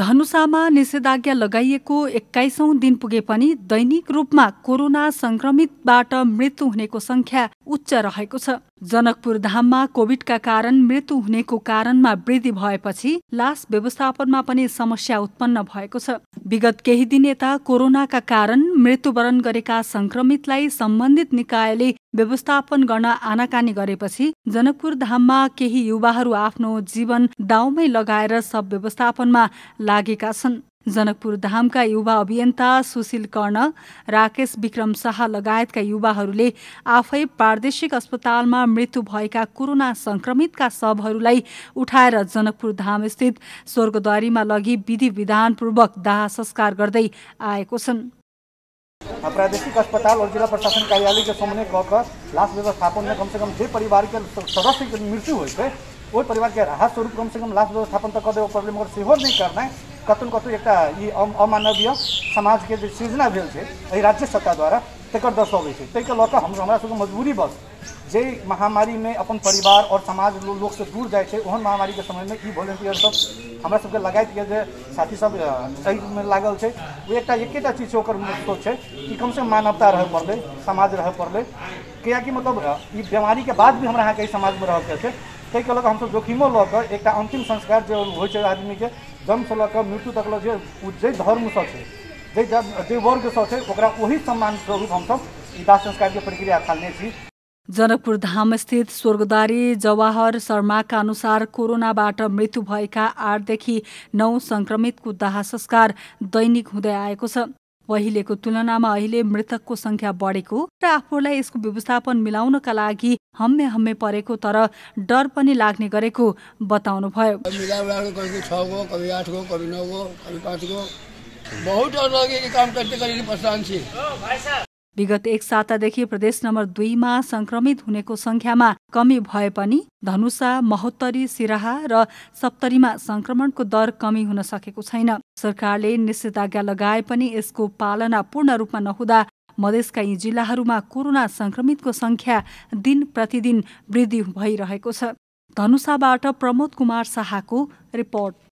धनुषामा निषेधाज्ञा लगाइएको एक्काइसौँ दिन पुगे पनि दैनिक रूपमा कोरोना संक्रमितबाट मृत्यु हुनेको संख्या उच्च रहेको छ जनकपुर धाममा कोभिडका कारण मृत्यु हुनेको कारणमा वृद्धि भएपछि लास व्यवस्थापनमा पनि समस्या उत्पन्न भएको छ विगत केही दिन यता कोरोनाका कारण मृत्युवरण गरेका संक्रमितलाई सम्बन्धित निकायले व्यवस्थापन गर्न आनाकानी गरेपछि जनकपुर धाममा केही युवाहरू आफ्नो जीवन दाउमै लगाएर सब व्यवस्थापनमा लागेका छन् जनकपुर धामका युवा अभियन्ता सुशील कर्ण राकेश विक्रम शाह लगायतका युवाहरूले आफै प्रादेशिक अस्पतालमा मृत्यु भएका कोरोना संक्रमितका शवहरूलाई उठाएर जनकपुर धामस्थित स्वर्गद्वारीमा लगी विधि विधानपूर्वक दाह संस्कार गर्दै आएको छन् प्रादेशिक अस्पताल और जिला प्रशासन कार्यालय के सामने कऽ लाश व्यवस्थापन में कम से कम जे परिवार के सदस्य के मृत्यु होइत छै परिवार के राहत स्वरूप कम से कम लाश व्यवस्थापन तऽ कऽ प्रॉब्लम अगर सेहो नहि करनाइ कतौ कतौ एकटा अमानवीय समाजके जे सृजना राज्य सरकार द्वारा तकर दर्शबै छै ताहिके हम हमरा मजबूरी बस जे महामारी में अपन परिवार और समाज लोग से दूर जाए ओहन महामारी के समय में ई वॉलेंटियर सब हमारा सबके लगात ये साथी सब सही में लागल है वो एक एक चीज से सोच है कि कम से मानवता रह पड़े समाज रह पड़े क्या कि मतलब बीमारी के बाद भी हमारे यहाँ के समाज में रह के ताहि के हम कऽ हमसभ जोखिमो लऽ एक अंतिम संस्कार जो हो आदमी के जन्म से कऽ मृत्यु तक लगे जे धर्म से है जे वर्ग से वर्गसँ छै सम्मान स्वरूप हम सब दाह के प्रक्रिया खाने जनकपुर धामस्थित स्वर्गदारी जवाहर शर्माका अनुसार कोरोनाबाट मृत्यु भएका आठदेखि नौ सङ्क्रमितको दाह संस्कार दैनिक हुँदै आएको छ पहिलेको तुलनामा अहिले मृतकको संख्या बढेको र आफूलाई यसको व्यवस्थापन मिलाउनका लागि हम्मे हम्मे परेको तर डर पनि लाग्ने गरेको बताउनुभयो बहुत डर लाग्यो काम विगत एक सातादेखि प्रदेश नम्बर दुईमा संक्रमित हुनेको संख्यामा कमी भए पनि धनुषा महोत्तरी सिराहा र सप्तरीमा संक्रमणको दर कमी हुन सकेको छैन सरकारले निषेधाज्ञा लगाए पनि यसको पालना पूर्ण रूपमा नहुँदा मधेसका यी जिल्लाहरूमा कोरोना संक्रमितको संख्या दिन प्रतिदिन वृद्धि भइरहेको छ धनुषाबाट प्रमोद कुमार शाहको रिपोर्ट